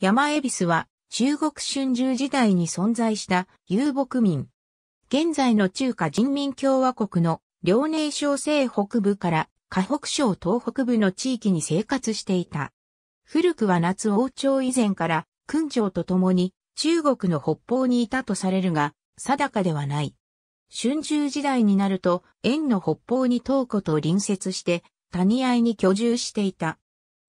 山恵比寿は中国春秋時代に存在した遊牧民。現在の中華人民共和国の遼寧省西北部から河北省東北部の地域に生活していた。古くは夏王朝以前から君長と共に中国の北方にいたとされるが、定かではない。春秋時代になると、円の北方に東湖と隣接して、谷合に居住していた。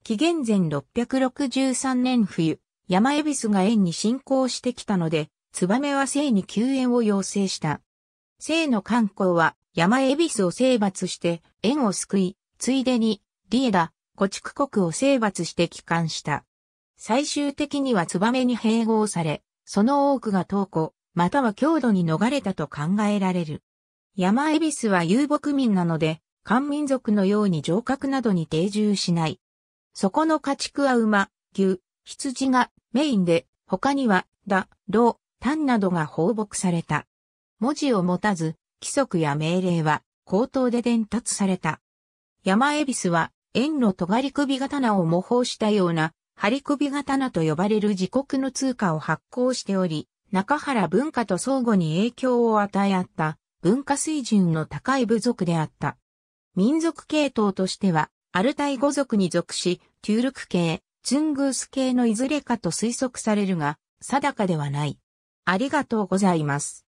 紀元前663年冬、山恵比寿が縁に侵攻してきたので、ツバメは生に救援を要請した。生の観光は山恵比寿を征伐して縁を救い、ついでにリエダ、古畜国を征伐して帰還した。最終的にはツバメに併合され、その多くが東湖、または郷土に逃れたと考えられる。山恵比寿は遊牧民なので、漢民族のように城郭などに定住しない。そこの家畜は馬、牛、羊がメインで、他には、だ、ろタンなどが放牧された。文字を持たず、規則や命令は、口頭で伝達された。山恵比寿は、円の尖り首刀を模倣したような、張り首刀と呼ばれる自国の通貨を発行しており、中原文化と相互に影響を与え合った、文化水準の高い部族であった。民族系統としては、アルタイ語族に属し、テュールク系、ツングース系のいずれかと推測されるが、定かではない。ありがとうございます。